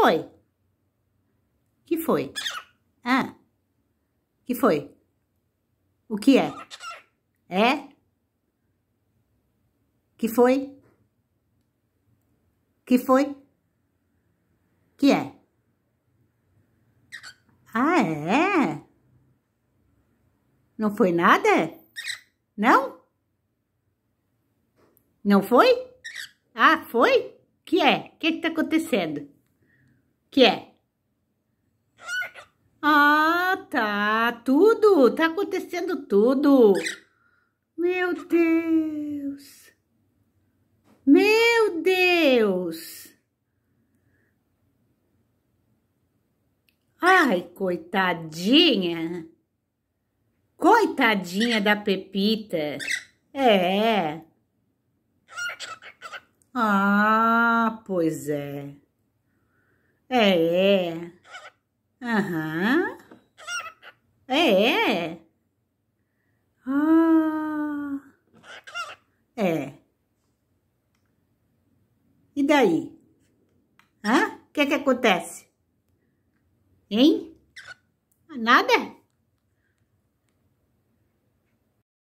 foi? Que foi? Ah, que foi? O que é? É? Que foi? Que foi? Que é? Ah, é? Não foi nada? Não? Não foi? Ah, foi? Que é? O que é está acontecendo? que é? Ah, tá. Tudo. Tá acontecendo tudo. Meu Deus. Meu Deus. Ai, coitadinha. Coitadinha da Pepita. É. Ah, pois é. É. Aham. É. Ah. É. E daí? Hã? O que que acontece? Hein? Nada?